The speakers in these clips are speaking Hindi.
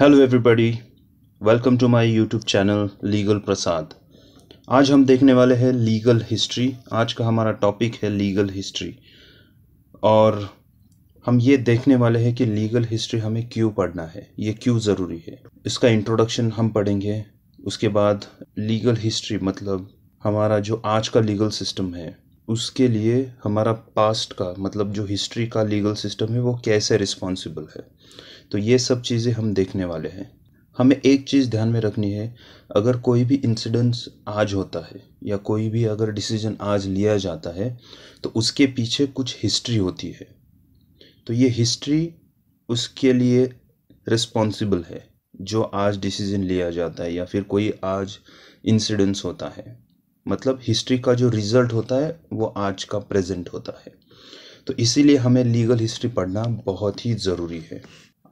hello everybody welcome to my YouTube channel legal Prasad आज हम देखने वाले हैं लीगल हिस्ट्री आज का हमारा टॉपिक है लीगल हिस्ट्री और हम ये देखने वाले हैं कि लीगल हिस्ट्री हमें क्यों पढ़ना है ये क्यों ज़रूरी है इसका इंट्रोडक्शन हम पढ़ेंगे उसके बाद लीगल हिस्ट्री मतलब हमारा जो आज का लीगल सिस्टम है उसके लिए हमारा पास्ट का मतलब जो हिस्ट्री का लीगल सिस्टम है वो कैसे रिस्पॉन्सिबल है तो ये सब चीज़ें हम देखने वाले हैं हमें एक चीज़ ध्यान में रखनी है अगर कोई भी इंसिडेंस आज होता है या कोई भी अगर डिसीजन आज लिया जाता है तो उसके पीछे कुछ हिस्ट्री होती है तो ये हिस्ट्री उसके लिए रिस्पॉन्सिबल है जो आज डिसीजन लिया जाता है या फिर कोई आज इंसिडेंस होता है मतलब हिस्ट्री का जो रिज़ल्ट होता है वो आज का प्रेजेंट होता है तो इसीलिए हमें लीगल हिस्ट्री पढ़ना बहुत ही ज़रूरी है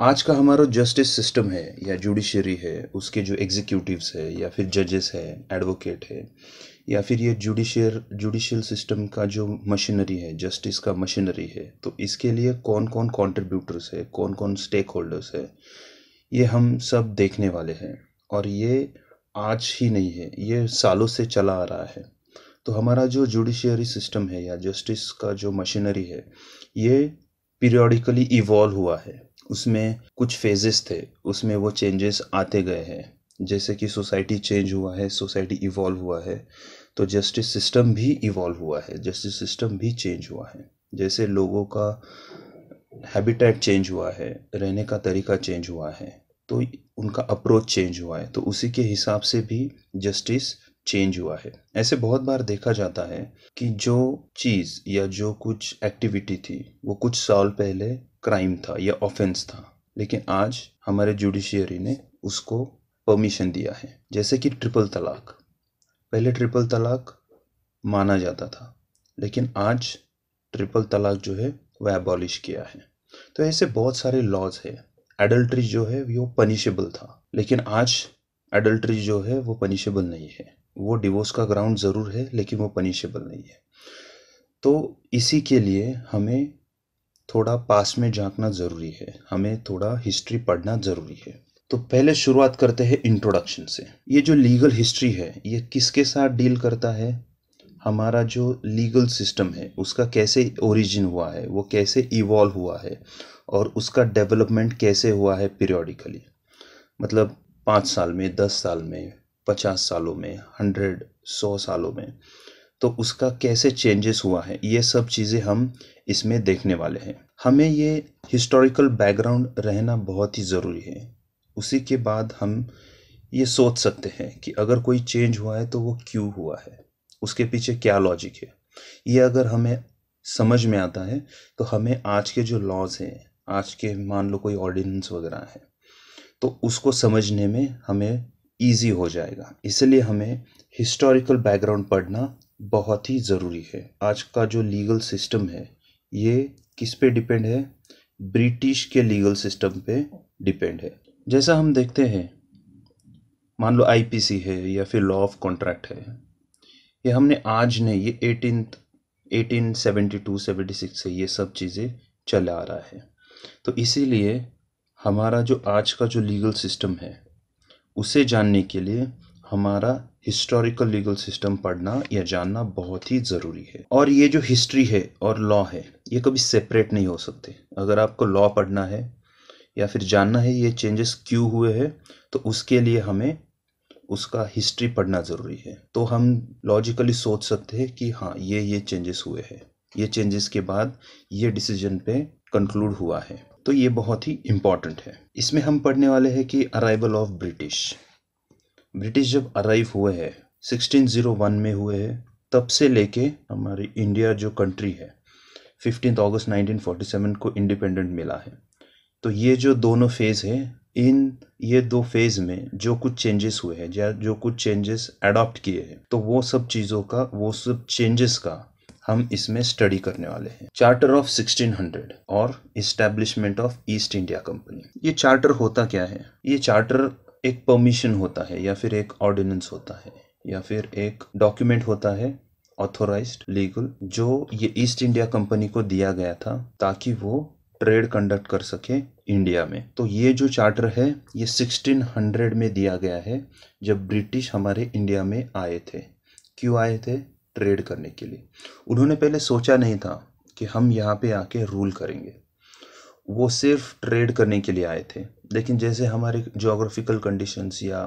आज का हमारा जस्टिस सिस्टम है या जुडिशरी है उसके जो एग्जीक्यूटिवस है या फिर जजेस है एडवोकेट है या फिर ये जुडिशियर जुडिशियल सिस्टम का जो मशीनरी है जस्टिस का मशीनरी है तो इसके लिए कौन कौन कॉन्ट्रीब्यूटर्स है कौन कौन स्टेक होल्डर्स है ये हम सब देखने वाले हैं और ये आज ही नहीं है ये सालों से चला आ रहा है तो हमारा जो जुडिशियरी सिस्टम है या जस्टिस का जो मशीनरी है ये पीरियडिकली इवॉल्व हुआ है उसमें कुछ फेजेस थे उसमें वो चेंजेस आते गए हैं जैसे कि सोसाइटी चेंज हुआ है सोसाइटी इवॉल्व हुआ है तो जस्टिस सिस्टम भी इवॉल्व हुआ है जस्टिस सिस्टम भी चेंज हुआ है जैसे लोगों का हैबिटेट चेंज हुआ है रहने का तरीका चेंज हुआ है तो उनका अप्रोच चेंज हुआ है तो उसी के हिसाब से भी जस्टिस चेंज हुआ है ऐसे बहुत बार देखा जाता है कि जो चीज़ या जो कुछ एक्टिविटी थी वो कुछ साल पहले क्राइम था या ऑफेंस था लेकिन आज हमारे जुडिशियरी ने उसको परमिशन दिया है जैसे कि ट्रिपल तलाक पहले ट्रिपल तलाक माना जाता था लेकिन आज ट्रिपल तलाक जो है वह एबॉलिश किया है तो ऐसे बहुत सारे लॉज है एडल्ट्री जो है वो पनिशेबल था लेकिन आज एडल्ट्री जो है वो पनिशेबल नहीं है वो डिवोर्स का ग्राउंड ज़रूर है लेकिन वो पनिशेबल नहीं है तो इसी के लिए हमें थोड़ा पास में झांकना ज़रूरी है हमें थोड़ा हिस्ट्री पढ़ना ज़रूरी है तो पहले शुरुआत करते हैं इंट्रोडक्शन से ये जो लीगल हिस्ट्री है ये किसके साथ डील करता है हमारा जो लीगल सिस्टम है उसका कैसे ओरिजिन हुआ है वो कैसे इवॉल्व हुआ है और उसका डेवलपमेंट कैसे हुआ है पीरियोडिकली मतलब पाँच साल में दस साल में पचास सालों में हंड्रेड सौ सालों में तो उसका कैसे चेंजेस हुआ है ये सब चीज़ें हम इसमें देखने वाले हैं हमें ये हिस्टोरिकल बैकग्राउंड रहना बहुत ही ज़रूरी है उसी के बाद हम ये सोच सकते हैं कि अगर कोई चेंज हुआ है तो वो क्यों हुआ है उसके पीछे क्या लॉजिक है ये अगर हमें समझ में आता है तो हमें आज के जो लॉज हैं आज के मान लो कोई ऑर्डिनेंस वगैरह है तो उसको समझने में हमें ईजी हो जाएगा इसलिए हमें हिस्टोरिकल बैकग्राउंड पढ़ना बहुत ही ज़रूरी है आज का जो लीगल सिस्टम है ये किस पे डिपेंड है ब्रिटिश के लीगल सिस्टम पे डिपेंड है जैसा हम देखते हैं मान लो आईपीसी है या फिर लॉ ऑफ कॉन्ट्रैक्ट है ये हमने आज ने ये eighteen eighteen seventy two seventy six से ये सब चीज़ें चला आ रहा है तो इसीलिए हमारा जो आज का जो लीगल सिस्टम है उसे जानने के लिए हमारा हिस्टोरिकल लीगल सिस्टम पढ़ना या जानना बहुत ही ज़रूरी है और ये जो हिस्ट्री है और लॉ है ये कभी सेपरेट नहीं हो सकते अगर आपको लॉ पढ़ना है या फिर जानना है ये चेंजेस क्यों हुए हैं तो उसके लिए हमें उसका हिस्ट्री पढ़ना ज़रूरी है तो हम लॉजिकली सोच सकते हैं कि हाँ ये ये चेंजेस हुए हैं ये चेंजेस के बाद ये डिसीजन पे कंक्लूड हुआ है तो ये बहुत ही इम्पॉर्टेंट है इसमें हम पढ़ने वाले हैं कि अराइवल ऑफ ब्रिटिश ब्रिटिश जब अराइव हुए हैं 1601 में हुए हैं तब से लेके हमारी इंडिया जो कंट्री है फिफ्टीन अगस्त 1947 को इंडिपेंडेंट मिला है तो ये जो दोनों फेज़ है इन ये दो फेज़ में जो कुछ चेंजेस हुए हैं या जो कुछ चेंजेस अडॉप्ट किए हैं तो वो सब चीज़ों का वो सब चेंजेस का हम इसमें स्टडी करने वाले हैं चार्टर ऑफ 1600 और establishment of East India company ये चार्टर होता क्या है ये चार्टर एक परमिशन होता है या फिर एक ऑर्डिनेंस होता है या फिर एक डॉक्यूमेंट होता है ऑथोराइज लीगल जो ये ईस्ट इंडिया कंपनी को दिया गया था ताकि वो ट्रेड कंडक्ट कर सके इंडिया में तो ये जो चार्टर है ये 1600 में दिया गया है जब ब्रिटिश हमारे इंडिया में आए थे क्यों आए थे ट्रेड करने के लिए उन्होंने पहले सोचा नहीं था कि हम यहाँ पे आके रूल करेंगे वो सिर्फ ट्रेड करने के लिए आए थे लेकिन जैसे हमारे जोग्राफिकल कंडीशंस या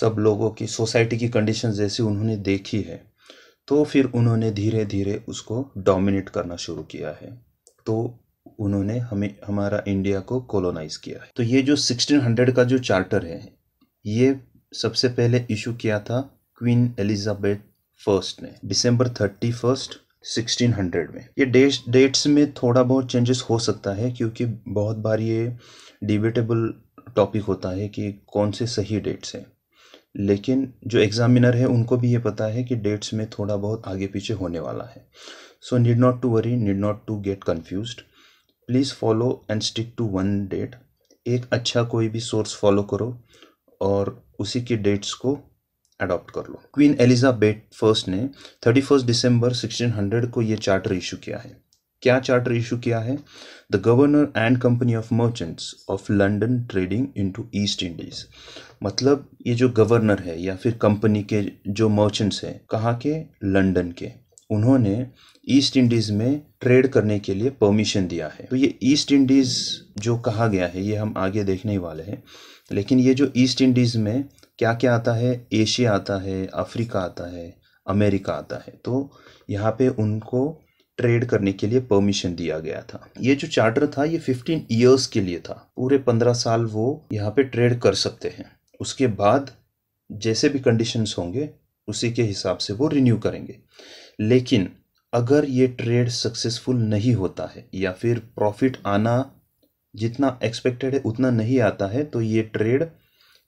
सब लोगों की सोसाइटी की कंडीशन जैसे उन्होंने देखी है तो फिर उन्होंने धीरे धीरे उसको डोमिनेट करना शुरू किया है तो उन्होंने हमें हमारा इंडिया को कॉलोनाइज किया है तो ये जो 1600 का जो चार्टर है ये सबसे पहले इशू किया था क्वीन एलिजाबेथ फर्स्ट ने December thirty first sixteen hundred में ये डेट्स डेट्स में थोड़ा बहुत चेंजेस हो सकता है क्योंकि बहुत बार ये डिबेटेबल टॉपिक होता है कि कौन से सही डेट्स हैं लेकिन जो एग्ज़ामिनर है उनको भी ये पता है कि डेट्स में थोड़ा बहुत आगे पीछे होने वाला है so need not to worry need not to get confuse please follow and stick to one date एक अच्छा कोई भी सोर्स फॉलो करो और उसी के डेट्स को अडॉप्ट कर लो क्वीन एलिजाबेथ फर्स्ट ने थर्टी फर्स्ट दिसंबर हंड्रेड को यह चार्टर इशू किया है क्या चार्टर इशू किया है the governor and company of merchants of London trading into East Indies मतलब ये जो गवर्नर है या फिर कंपनी के जो मर्चेंट्स हैं कहाँ के लंडन के उन्होंने ईस्ट इंडीज़ में ट्रेड करने के लिए परमिशन दिया है तो ये ईस्ट इंडीज़ जो कहा गया है ये हम आगे देखने ही वाले हैं लेकिन ये जो ईस्ट इंडीज़ में क्या क्या आता है एशिया आता है अफ्रीका आता है अमेरिका आता है तो यहाँ पे उनको ट्रेड करने के लिए परमिशन दिया गया था ये जो चार्टर था ये 15 इयर्स के लिए था पूरे 15 साल वो यहाँ पे ट्रेड कर सकते हैं उसके बाद जैसे भी कंडीशंस होंगे उसी के हिसाब से वो रिन्यू करेंगे लेकिन अगर ये ट्रेड सक्सेसफुल नहीं होता है या फिर प्रॉफिट आना जितना एक्सपेक्टेड है उतना नहीं आता है तो ये ट्रेड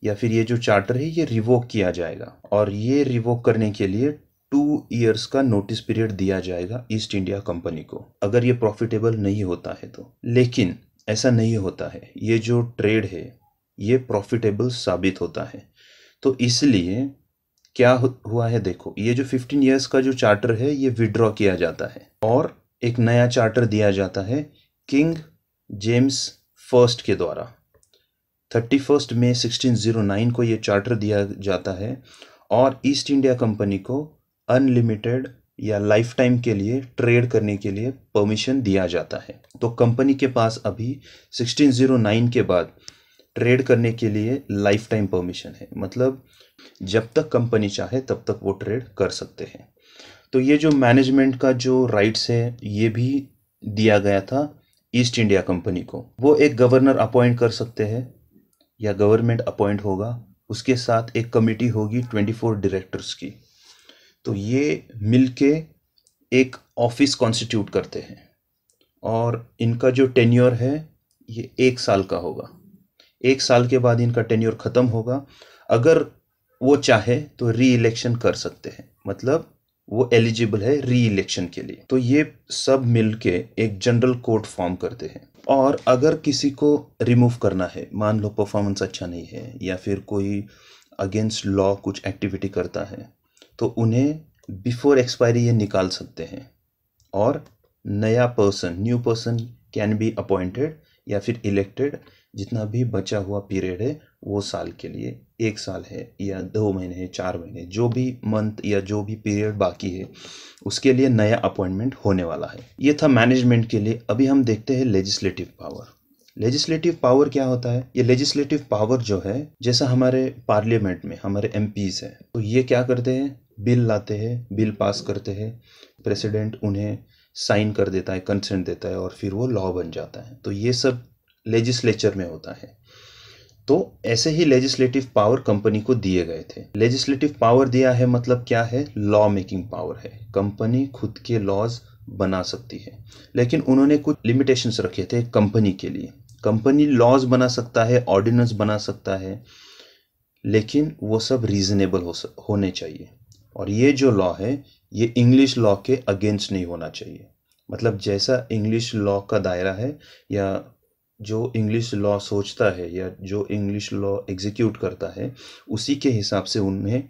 या फिर ये जो चार्टर है ये रिवोक किया जाएगा और ये रिवोक करने के लिए टू ईयर्स का नोटिस पीरियड दिया जाएगा ईस्ट इंडिया कंपनी को अगर ये प्रॉफिटेबल नहीं होता है तो लेकिन ऐसा नहीं होता है ये जो ट्रेड है ये प्रॉफिटेबल साबित होता है तो इसलिए क्या हुआ है देखो ये जो 15 इयर्स का जो चार्टर है ये विड्रॉ किया जाता है और एक नया चार्टर दिया जाता है किंग जेम्स फर्स्ट के द्वारा thirty first May sixteen zero nine को ये चार्टर दिया जाता है और ईस्ट इंडिया कंपनी को अनलिमिटेड या लाइफ टाइम के लिए ट्रेड करने के लिए परमिशन दिया जाता है तो कंपनी के पास अभी सिक्सटीन जीरो नाइन के बाद ट्रेड करने के लिए लाइफ टाइम परमिशन है मतलब जब तक कंपनी चाहे तब तक वो ट्रेड कर सकते हैं तो ये जो मैनेजमेंट का जो राइट्स है ये भी दिया गया था ईस्ट इंडिया कंपनी को वो एक गवर्नर अपॉइंट कर सकते हैं या गवर्नमेंट अपॉइंट होगा उसके साथ एक कमेटी होगी ट्वेंटी फोर डायरेक्टर्स की तो ये मिल के एक ऑफिस कॉन्स्टिट्यूट करते हैं और इनका जो टेन्योर है ये एक साल का होगा एक साल के बाद इनका टेन्योर ख़त्म होगा अगर वो चाहे तो री इलेक्शन कर सकते हैं मतलब वो एलिजिबल है री इलेक्शन के लिए तो ये सब मिलके एक जनरल कोर्ट फॉर्म करते हैं और अगर किसी को रिमूव करना है मान लो परफॉर्मेंस अच्छा नहीं है या फिर कोई अगेंस्ट लॉ कुछ एक्टिविटी करता है तो उन्हें बिफोर एक्सपायरी ये निकाल सकते हैं और नया person new person can be appointed या फिर इलेक्टेड जितना भी बचा हुआ पीरियड है वो साल के लिए एक साल है या दो महीने है चार महीने जो भी मंथ या जो भी पीरियड बाकी है उसके लिए नया अपॉइंटमेंट होने वाला है ये था मैनेजमेंट के लिए अभी हम देखते हैं लेजिस्लेटिव पावर लेजिस्लेटिव पावर क्या होता है ये लेजिस्लेटिव पावर जो है जैसा हमारे पार्लियामेंट में हमारे एम है तो ये क्या करते हैं बिल लाते हैं बिल पास करते हैं प्रेसिडेंट उन्हें साइन कर देता है कंसेंट देता है और फिर वो लॉ बन जाता है तो ये सब लेजिस्लेचर में होता है तो ऐसे ही लेजिस्लेटिव पावर कंपनी को दिए गए थे लेजिस्लेटिव पावर दिया है मतलब क्या है लॉ मेकिंग पावर है कंपनी खुद के लॉज बना सकती है लेकिन उन्होंने कुछ लिमिटेशंस रखे थे कंपनी के लिए कंपनी लॉज बना सकता है ऑर्डिनेंस बना सकता है लेकिन वो सब रीजनेबल हो सक, होने चाहिए और ये जो लॉ है ये इंग्लिश लॉ के अगेंस्ट नहीं होना चाहिए मतलब जैसा इंग्लिश लॉ का दायरा है या जो इंग्लिश लॉ सोचता है या जो इंग्लिश लॉ एग्जीक्यूट करता है उसी के हिसाब से उनमें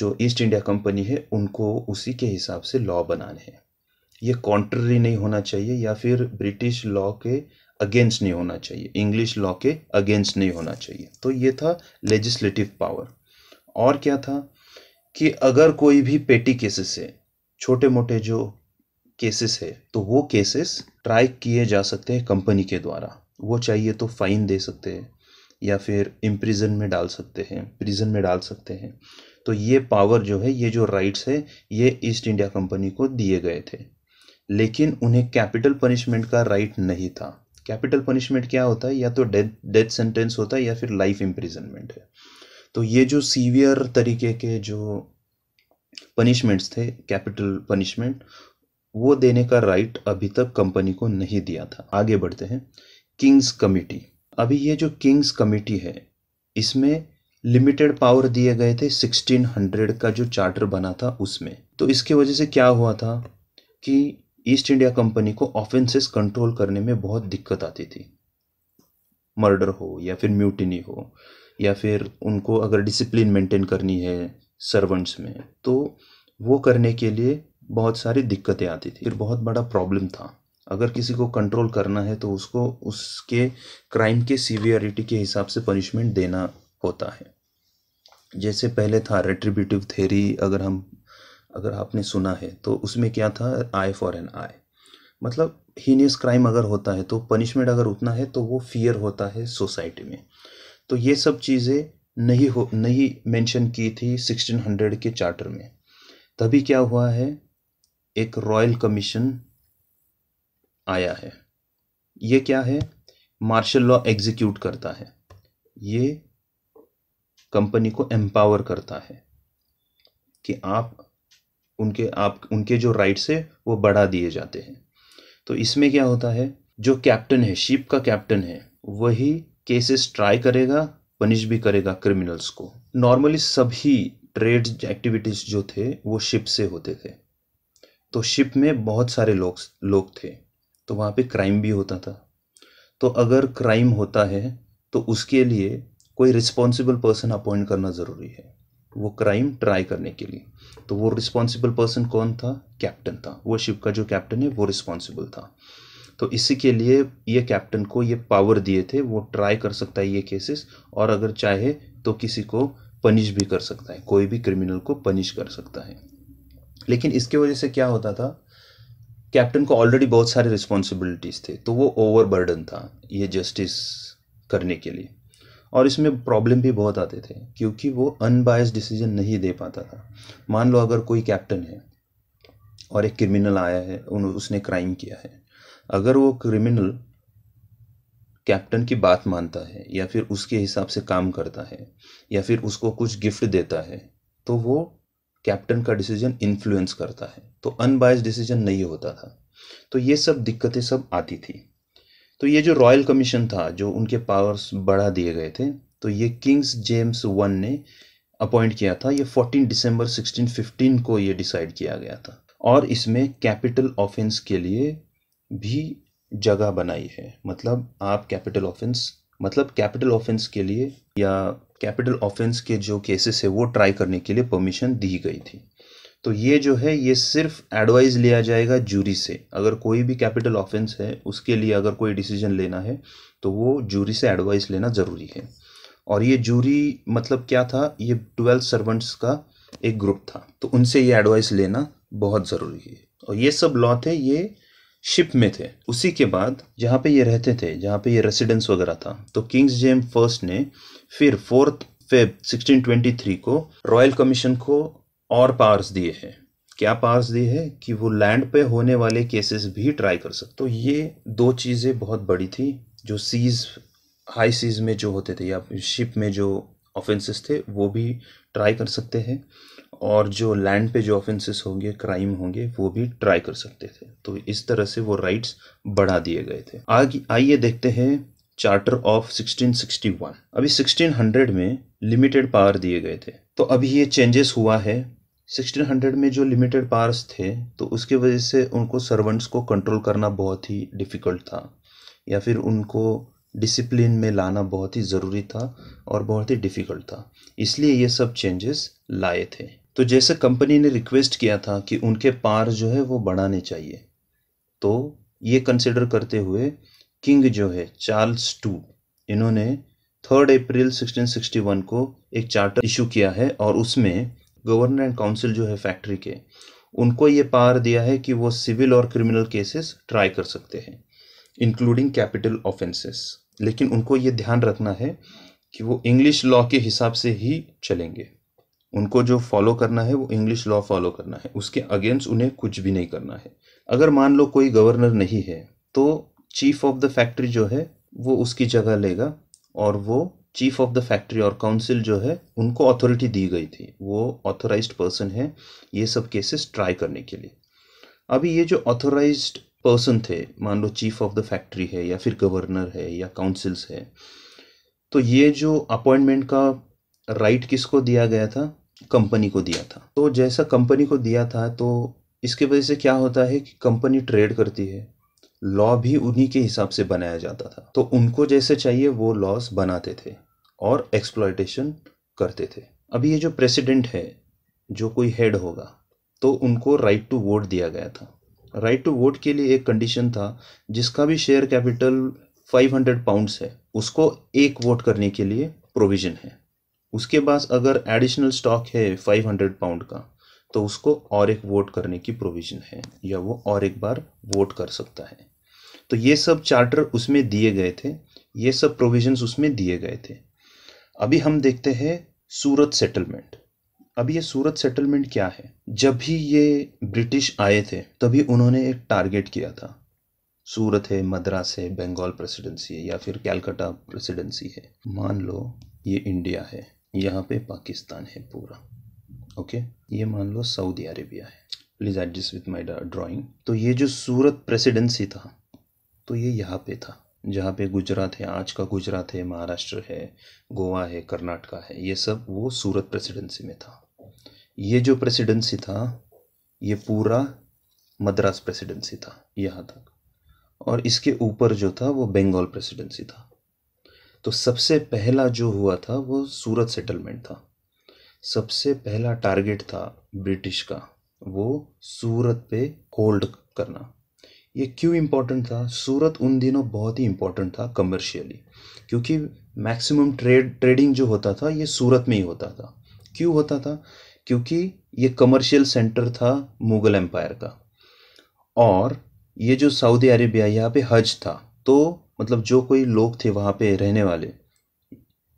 जो ईस्ट इंडिया कंपनी है उनको उसी के हिसाब से लॉ बनाने हैं ये कॉन्ट्ररी नहीं होना चाहिए या फिर ब्रिटिश लॉ के अगेंस्ट नहीं होना चाहिए इंग्लिश लॉ के अगेंस्ट नहीं होना चाहिए तो ये था लेजिस्लेटिव पावर और क्या था कि अगर कोई भी पेटी केसेस है छोटे मोटे जो केसेस है तो वो केसेस ट्राई किए जा सकते हैं कंपनी के द्वारा वो चाहिए तो फाइन दे सकते हैं या फिर इम्प्रिजन में डाल सकते हैं प्रिजन में डाल सकते हैं तो ये पावर जो है ये जो राइट्स है ये ईस्ट इंडिया कंपनी को दिए गए थे लेकिन उन्हें कैपिटल पनिशमेंट का राइट नहीं था कैपिटल पनिशमेंट क्या होता है या तो डेथ डेथ सेंटेंस होता है या फिर लाइफ इम्प्रिजनमेंट है तो ये जो सीवियर तरीके के जो पनिशमेंट्स थे कैपिटल पनिशमेंट वो देने का राइट अभी तक कंपनी को नहीं दिया था आगे बढ़ते हैं किंग्स कमिटी अभी ये जो किंग्स कमिटी है इसमें लिमिटेड पावर दिए गए थे 1600 का जो चार्टर बना था उसमें तो इसके वजह से क्या हुआ था कि ईस्ट इंडिया कंपनी को ऑफेंसेस कंट्रोल करने में बहुत दिक्कत आती थी मर्डर हो या फिर म्यूटिनी हो या फिर उनको अगर डिसिप्लिन मेंटेन करनी है सर्वेंट्स में तो वो करने के लिए बहुत सारी दिक्कतें आती थी फिर बहुत बड़ा प्रॉब्लम था अगर किसी को कंट्रोल करना है तो उसको उसके क्राइम के सीवियरिटी के हिसाब से पनिशमेंट देना होता है जैसे पहले था रेट्रीब्यूटिव थेरी अगर हम अगर आपने सुना है तो उसमें क्या था आई फॉर एन आई मतलब हीनियस क्राइम अगर होता है तो पनिशमेंट अगर उतना है तो वो फियर होता है सोसाइटी में तो ये सब चीज़ें नहीं हो नहीं मेंशन की थी 1600 के चार्टर में तभी क्या हुआ है एक रॉयल कमीशन आया है ये क्या है मार्शल लॉ एग्जीक्यूट करता है ये कंपनी को एम्पावर करता है कि आप उनके आप उनके जो राइट्स है वो बढ़ा दिए जाते हैं तो इसमें क्या होता है जो कैप्टन है शिप का कैप्टन है वही केसेस ट्राई करेगा पनिश भी करेगा क्रिमिनल्स को नॉर्मली सभी ट्रेड एक्टिविटीज़ जो थे वो शिप से होते थे तो शिप में बहुत सारे लोग लोग थे तो वहाँ पे क्राइम भी होता था तो अगर क्राइम होता है तो उसके लिए कोई रिस्पॉन्सिबल पर्सन अपॉइंट करना ज़रूरी है वो क्राइम ट्राई करने के लिए तो वो रिस्पॉन्सिबल पर्सन कौन था कैप्टन था वो शिप का जो कैप्टन है वो रिस्पॉन्सिबल था तो इसी के लिए ये कैप्टन को ये पावर दिए थे वो ट्राई कर सकता है ये केसेस और अगर चाहे तो किसी को पनिश भी कर सकता है कोई भी क्रिमिनल को पनिश कर सकता है लेकिन इसके वजह से क्या होता था कैप्टन को ऑलरेडी बहुत सारे रिस्पॉन्सिबिलिटीज़ थे तो वो ओवरबर्डन था ये जस्टिस करने के लिए और इसमें प्रॉब्लम भी बहुत आते थे क्योंकि वो अनबायस डिसीजन नहीं दे पाता था मान लो अगर कोई कैप्टन है और एक क्रिमिनल आया है उसने क्राइम किया है अगर वो क्रिमिनल कैप्टन की बात मानता है या फिर उसके हिसाब से काम करता है या फिर उसको कुछ गिफ्ट देता है तो वो कैप्टन का डिसीजन इन्फ्लुएंस करता है तो अनबायस डिसीजन नहीं होता था तो ये सब दिक्कतें सब आती थी तो ये जो रॉयल कमीशन था जो उनके पावर्स बढ़ा दिए गए थे तो ये किंग्स जेम्स वन ने अपॉइंट किया था ये 14 दिसंबर 1615 को ये डिसाइड किया गया था और इसमें कैपिटल ऑफेंस के लिए भी जगह बनाई है मतलब आप कैपिटल ऑफेंस मतलब कैपिटल ऑफेंस के लिए या कैपिटल ऑफेंस के जो केसेस है वो ट्राई करने के लिए परमिशन दी गई थी तो ये जो है ये सिर्फ एडवाइस लिया जाएगा जूरी से अगर कोई भी कैपिटल ऑफेंस है उसके लिए अगर कोई डिसीजन लेना है तो वो जूरी से एडवाइस लेना ज़रूरी है और ये जूरी मतलब क्या था ये ट्वेल्व सर्वेंट्स का एक ग्रुप था तो उनसे ये एडवाइस लेना बहुत ज़रूरी है और ये सब लॉ थे ये शिप में थे उसी के बाद जहाँ पे ये रहते थे जहाँ पे ये रेसिडेंस वगैरह था तो किंग्स जेम फर्स्ट ने फिर फोर्थ फेब 1623 को रॉयल कमीशन को और पावर्स दिए हैं क्या पावर्स दिए हैं कि वो लैंड पे होने वाले केसेस भी ट्राई कर सकते तो ये दो चीज़ें बहुत बड़ी थी जो सीज हाई सीज में जो होते थे या शिप में जो ऑफेंसेस थे वो भी ट्राई कर सकते हैं और जो लैंड पे जो ऑफेंसेस होंगे क्राइम होंगे वो भी ट्राई कर सकते थे तो इस तरह से वो राइट्स बढ़ा दिए गए थे आगे आइए देखते हैं चार्टर ऑफ 1661 अभी 1600 में लिमिटेड पावर दिए गए थे तो अभी ये चेंजेस हुआ है 1600 में जो लिमिटेड पावर्स थे तो उसके वजह से उनको सर्वेंट्स को कंट्रोल करना बहुत ही डिफ़िकल्ट था या फिर उनको डिसिप्लिन में लाना बहुत ही ज़रूरी था और बहुत ही डिफ़िकल्ट था इसलिए ये सब चेंजेस लाए थे तो जैसे कंपनी ने रिक्वेस्ट किया था कि उनके पार जो है वो बढ़ाने चाहिए तो ये कंसिडर करते हुए किंग जो है चार्ल्स टू इन्होंने थर्ड अप्रैल 1661 को एक चार्टर इशू किया है और उसमें गवर्नर एंड काउंसिल जो है फैक्ट्री के उनको ये पार दिया है कि वो सिविल और क्रिमिनल केसेस ट्राई कर सकते हैं इंक्लूडिंग कैपिटल ऑफेंसेस लेकिन उनको ये ध्यान रखना है कि वो इंग्लिश लॉ के हिसाब से ही चलेंगे उनको जो फॉलो करना है वो इंग्लिश लॉ फॉलो करना है उसके अगेंस्ट उन्हें कुछ भी नहीं करना है अगर मान लो कोई गवर्नर नहीं है तो चीफ ऑफ द फैक्ट्री जो है वो उसकी जगह लेगा और वो चीफ ऑफ द फैक्ट्री और काउंसिल जो है उनको अथॉरिटी दी गई थी वो ऑथोराइज पर्सन है ये सब केसेस ट्राई करने के लिए अभी ये जो ऑथोराइज पर्सन थे मान लो चीफ ऑफ द फैक्ट्री है या फिर गवर्नर है या काउंसिल्स है तो ये जो अपॉइंटमेंट का राइट किसको दिया गया था कंपनी को दिया था तो जैसा कंपनी को दिया था तो इसके वजह से क्या होता है कि कंपनी ट्रेड करती है लॉ भी उन्हीं के हिसाब से बनाया जाता था तो उनको जैसे चाहिए वो लॉस बनाते थे और एक्सप्लॉयटेशन करते थे अभी ये जो प्रेसिडेंट है जो कोई हेड होगा तो उनको राइट टू वोट दिया गया था राइट टू वोट के लिए एक कंडीशन था जिसका भी शेयर कैपिटल हंड्रेड पाउंड्स है उसको एक वोट करने के लिए प्रोविजन है उसके पास अगर एडिशनल स्टॉक है फाइव हंड्रेड पाउंड का तो उसको और एक वोट करने की प्रोविज़न है या वो और एक बार वोट कर सकता है तो ये सब चार्टर उसमें दिए गए थे ये सब प्रोविजंस उसमें दिए गए थे अभी हम देखते हैं सूरत सेटलमेंट अब ये सूरत सेटलमेंट क्या है जब भी ये ब्रिटिश आए थे तभी उन्होंने एक टारगेट किया था सूरत है मद्रास है बंगाल प्रेसिडेंसी है या फिर कैलकाटा प्रेसिडेंसी है मान लो ये इंडिया है यहाँ पे पाकिस्तान है पूरा ओके ये मान लो सऊदी अरेबिया है please adjust with my drawing तो ये जो सूरत प्रेसिडेंसी था तो ये यहाँ पे था जहाँ पे गुजरात है आज का गुजरात है महाराष्ट्र है गोवा है कर्नाटका है ये सब वो सूरत प्रेसिडेंसी में था ये जो प्रेसिडेंसी था ये पूरा मद्रास प्रेसिडेंसी था यहाँ तक और इसके ऊपर जो था वो बंगाल प्रेसिडेंसी था तो सबसे पहला जो हुआ था वो सूरत सेटलमेंट था सबसे पहला टारगेट था ब्रिटिश का वो सूरत पे होल्ड करना ये क्यों इम्पोर्टेंट था सूरत उन दिनों बहुत ही इम्पोर्टेंट था कमर्शियली क्योंकि मैक्सिमम ट्रेड ट्रेडिंग जो होता था ये सूरत में ही होता था क्यों होता था क्योंकि ये कमर्शियल सेंटर था मुग़ल एम्पायर का और ये जो सऊदी अरेबिया यहाँ पे हज था तो मतलब जो कोई लोग थे वहाँ पे रहने वाले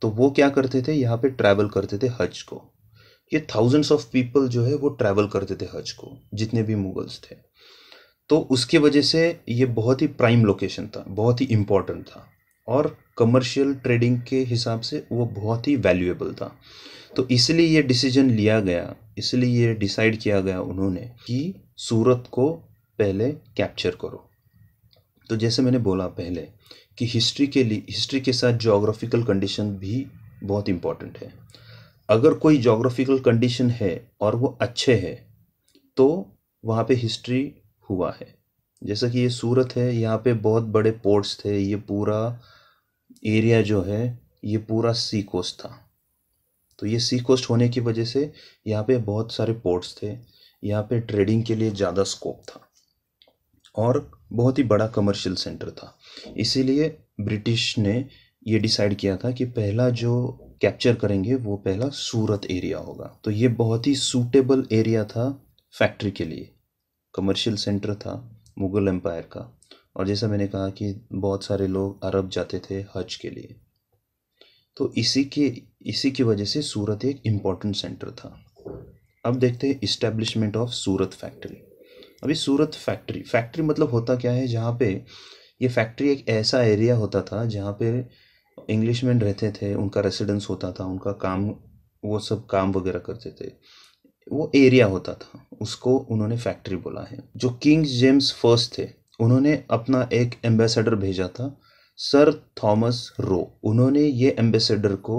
तो वो क्या करते थे यहाँ पे ट्रैवल करते थे हज को ये थाउजेंड्स ऑफ पीपल जो है वो ट्रैवल करते थे हज को जितने भी मुगल्स थे तो उसके वजह से ये बहुत ही प्राइम लोकेशन था बहुत ही इम्पॉर्टेंट था और कमर्शियल ट्रेडिंग के हिसाब से वो बहुत ही वैल्यूएबल था तो इसलिए ये डिसीजन लिया गया इसलिए ये डिसाइड किया गया उन्होंने कि सूरत को पहले कैप्चर करो तो जैसे मैंने बोला पहले कि हिस्ट्री के लिए हिस्ट्री के साथ जोग्राफिकल कंडीशन भी बहुत इम्पॉर्टेंट है अगर कोई जोग्राफिकल कंडीशन है और वो अच्छे है तो वहाँ पे हिस्ट्री हुआ है जैसा कि ये सूरत है यहाँ पे बहुत बड़े पोर्ट्स थे ये पूरा एरिया जो है ये पूरा सी कोस्ट था तो ये सी कोस्ट होने की वजह से यहाँ पे बहुत सारे पोर्ट्स थे यहाँ पे ट्रेडिंग के लिए ज़्यादा स्कोप था और बहुत ही बड़ा कमर्शियल सेंटर था इसीलिए ब्रिटिश ने ये डिसाइड किया था कि पहला जो कैप्चर करेंगे वो पहला सूरत एरिया होगा तो ये बहुत ही सूटेबल एरिया था फैक्ट्री के लिए कमर्शियल सेंटर था मुगल एम्पायर का और जैसा मैंने कहा कि बहुत सारे लोग अरब जाते थे हज के लिए तो इसी के इसी की वजह से सूरत एक इम्पॉर्टेंट सेंटर था अब देखते हैं इस्टेब्लिशमेंट ऑफ सूरत फैक्ट्री अभी सूरत फैक्ट्री फैक्ट्री मतलब होता क्या है जहाँ पे ये फैक्ट्री एक ऐसा एरिया होता था जहाँ पे इंग्लिश मैन रहते थे उनका रेसिडेंस होता था उनका काम वो सब काम वगैरह करते थे वो एरिया होता था उसको उन्होंने फैक्ट्री बोला है जो किंग जेम्स फर्स्ट थे उन्होंने अपना एक एम्बेसडर भेजा था सर थॉमस रो उन्होंने ये एम्बेसडर को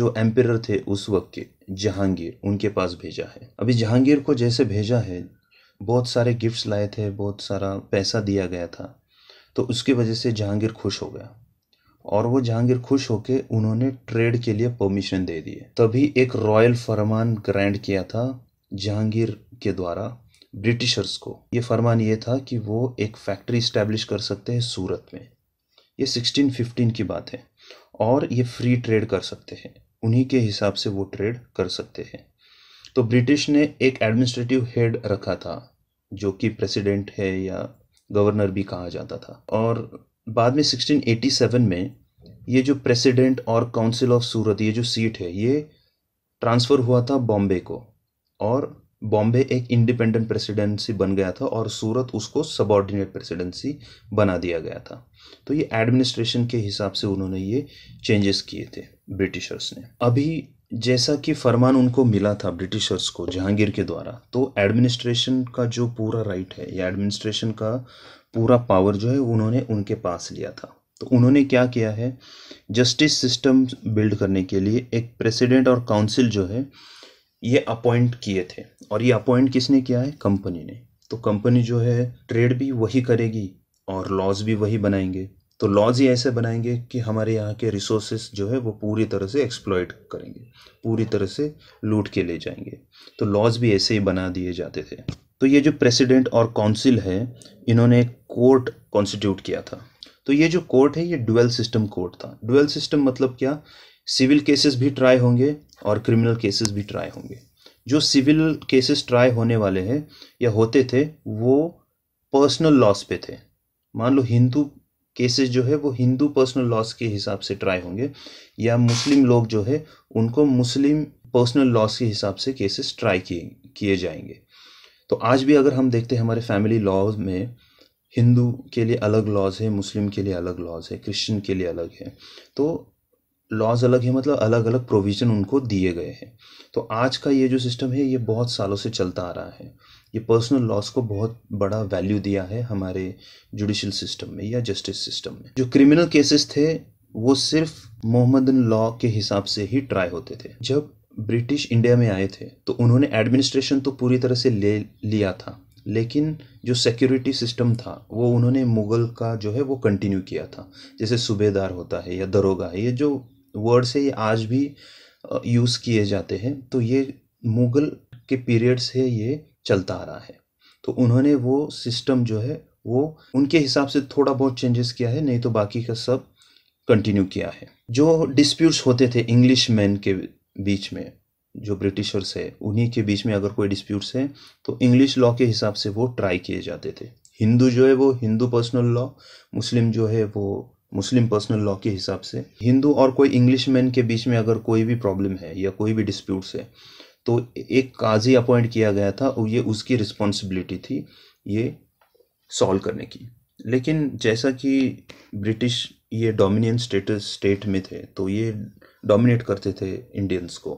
जो एम्पिर थे उस वक्त के जहांगीर उनके पास भेजा है अभी जहांगीर को जैसे भेजा है बहुत सारे गिफ्ट्स लाए थे बहुत सारा पैसा दिया गया था तो उसकी वजह से जहांगीर खुश हो गया और वो जहांगीर खुश होके उन्होंने ट्रेड के लिए परमिशन दे दिए तभी एक रॉयल फरमान ग्रैंड किया था जहांगीर के द्वारा ब्रिटिशर्स को ये फरमान ये था कि वो एक फैक्ट्री इस्टेब्लिश कर सकते हैं सूरत में ये 1615 की बात है और ये फ्री ट्रेड कर सकते हैं उन्हीं के हिसाब से वो ट्रेड कर सकते हैं तो ब्रिटिश ने एक एडमिनिस्ट्रेटिव हेड रखा था जो कि प्रेसिडेंट है या गवर्नर भी कहा जाता था और बाद में 1687 में ये जो प्रेसिडेंट और काउंसिल ऑफ सूरत ये जो सीट है ये ट्रांसफ़र हुआ था बॉम्बे को और बॉम्बे एक इंडिपेंडेंट प्रेसिडेंसी बन गया था और सूरत उसको सबॉर्डिनेट प्रेसिडेंसी बना दिया गया था तो ये एडमिनिस्ट्रेशन के हिसाब से उन्होंने ये चेंजेस किए थे ब्रिटिशर्स ने अभी जैसा कि फरमान उनको मिला था ब्रिटिशर्स को जहांगीर के द्वारा तो एडमिनिस्ट्रेशन का जो पूरा राइट है या एडमिनिस्ट्रेशन का पूरा पावर जो है उन्होंने उनके पास लिया था तो उन्होंने क्या किया है जस्टिस सिस्टम बिल्ड करने के लिए एक प्रेसिडेंट और काउंसिल जो है ये अपॉइंट किए थे और ये अपॉइंट किसने किया है कंपनी ने तो कंपनी जो है ट्रेड भी वही करेगी और लॉज भी वही बनाएंगे तो लॉज ही ऐसे बनाएंगे कि हमारे यहाँ के रिसोर्सेस जो है वो पूरी तरह से एक्सप्लॉयट करेंगे पूरी तरह से लूट के ले जाएंगे तो लॉज भी ऐसे ही बना दिए जाते थे तो ये जो प्रेसिडेंट और काउंसिल है इन्होंने कोर्ट कॉन्स्टिट्यूट किया था तो ये जो कोर्ट है ये डुअल सिस्टम कोर्ट था डुअल सिस्टम मतलब क्या सिविल केसेस भी ट्राई होंगे और क्रिमिनल केसेस भी ट्राई होंगे जो सिविल केसेस ट्राई होने वाले हैं या होते थे वो पर्सनल लॉस पे थे मान लो हिंदू केसेस जो है वो हिंदू पर्सनल लॉस के हिसाब से ट्राई होंगे या मुस्लिम लोग जो है उनको मुस्लिम पर्सनल लॉस के हिसाब से केसेस ट्राई किए किए जाएंगे तो आज भी अगर हम देखते हैं हमारे फैमिली लॉज में हिंदू के लिए अलग लॉज है मुस्लिम के लिए अलग लॉज है क्रिश्चियन के लिए अलग है तो लॉज अलग है मतलब अलग अलग प्रोविज़न उनको दिए गए हैं तो आज का ये जो सिस्टम है ये बहुत सालों से चलता आ रहा है ये पर्सनल लॉस को बहुत बड़ा वैल्यू दिया है हमारे जुडिशल सिस्टम में या जस्टिस सिस्टम में जो क्रिमिनल केसेस थे वो सिर्फ मोहम्मदन लॉ के हिसाब से ही ट्राई होते थे जब ब्रिटिश इंडिया में आए थे तो उन्होंने एडमिनिस्ट्रेशन तो पूरी तरह से ले लिया था लेकिन जो सिक्योरिटी सिस्टम था वो उन्होंने मुग़ल का जो है वो कंटिन्यू किया था जैसे सूबेदार होता है या दरोगा है ये जो वर्ड्स है ये आज भी यूज़ किए जाते हैं तो ये मुग़ल के पीरियड से ये चलता आ रहा है तो उन्होंने वो सिस्टम जो है वो उनके हिसाब से थोड़ा बहुत चेंजेस किया है नहीं तो बाकी का सब कंटिन्यू किया है जो डिस्प्यूट्स होते थे इंग्लिश मैन के बीच में जो ब्रिटिशर्स है उन्हीं के बीच में अगर कोई डिस्प्यूट्स है तो इंग्लिश लॉ के हिसाब से वो ट्राई किए जाते थे हिंदू जो है वो हिंदू पर्सनल लॉ मुस्लिम जो है वो मुस्लिम पर्सनल लॉ के हिसाब से हिंदू और कोई इंग्लिश मैन के बीच में अगर कोई भी प्रॉब्लम है या कोई भी डिस्प्यूट्स है तो एक काजी अपॉइंट किया गया था और ये उसकी रिस्पॉन्सिबिलिटी थी ये सॉल्व करने की लेकिन जैसा कि ब्रिटिश ये डोमिनियन स्टेटस स्टेट में थे तो ये डोमिनेट करते थे इंडियंस को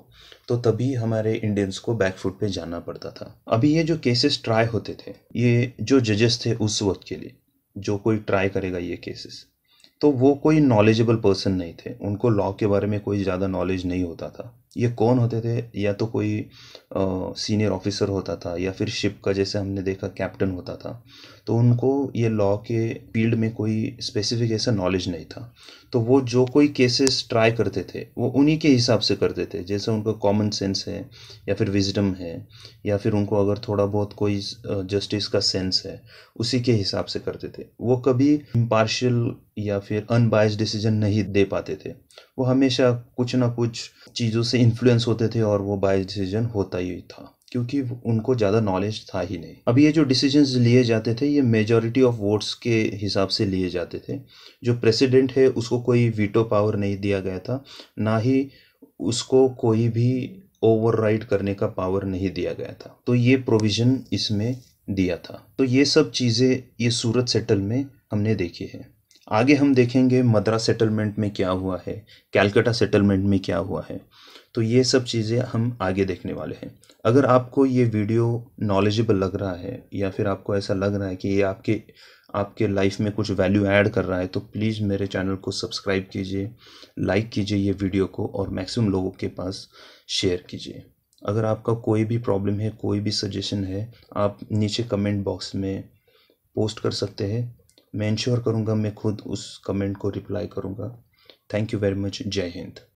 तो तभी हमारे इंडियंस को बैकफुट पे जाना पड़ता था अभी ये जो केसेस ट्राई होते थे ये जो जजेस थे उस वक्त के लिए जो कोई ट्राई करेगा ये केसेस तो वो कोई नॉलेजेबल पर्सन नहीं थे उनको लॉ के बारे में कोई ज़्यादा नॉलेज नहीं होता था ये कौन होते थे या तो कोई सीनियर ऑफिसर होता था या फिर शिप का जैसे हमने देखा कैप्टन होता था तो उनको ये लॉ के फील्ड में कोई स्पेसिफिक ऐसा नॉलेज नहीं था तो वो जो कोई केसेस ट्राई करते थे वो उन्हीं के हिसाब से करते थे जैसे उनका कॉमन सेंस है या फिर विजडम है या फिर उनको अगर थोड़ा बहुत कोई जस्टिस का सेंस है उसी के हिसाब से करते थे वो कभी इम्पार्शियल या फिर अनबायस डिसीजन नहीं दे पाते थे वो हमेशा कुछ ना कुछ चीज़ों से इन्फ्लुएंस होते थे और वो बायस डिसीजन होता ही था क्योंकि उनको ज़्यादा नॉलेज था ही नहीं अब ये जो डिसीजंस लिए जाते थे ये मेजॉरिटी ऑफ वोट्स के हिसाब से लिए जाते थे जो प्रेसिडेंट है उसको कोई वीटो पावर नहीं दिया गया था ना ही उसको कोई भी ओवरराइड करने का पावर नहीं दिया गया था तो ये प्रोविज़न इसमें दिया था तो ये सब चीज़ें ये सूरत सेटल में हमने देखी है आगे हम देखेंगे मद्रास सेटलमेंट में क्या हुआ है कैलकाटा सेटलमेंट में क्या हुआ है तो ये सब चीज़ें हम आगे देखने वाले हैं अगर आपको ये वीडियो नॉलेजेबल लग रहा है या फिर आपको ऐसा लग रहा है कि ये आपके आपके लाइफ में कुछ वैल्यू ऐड कर रहा है तो प्लीज़ मेरे चैनल को सब्सक्राइब कीजिए लाइक कीजिए ये वीडियो को और मैक्सिमम लोगों के पास शेयर कीजिए अगर आपका कोई भी प्रॉब्लम है कोई भी सजेशन है आप नीचे कमेंट बॉक्स में पोस्ट कर सकते हैं मैं इंश्योर करूँगा मैं खुद उस कमेंट को रिप्लाई करूँगा थैंक यू वेरी मच जय हिंद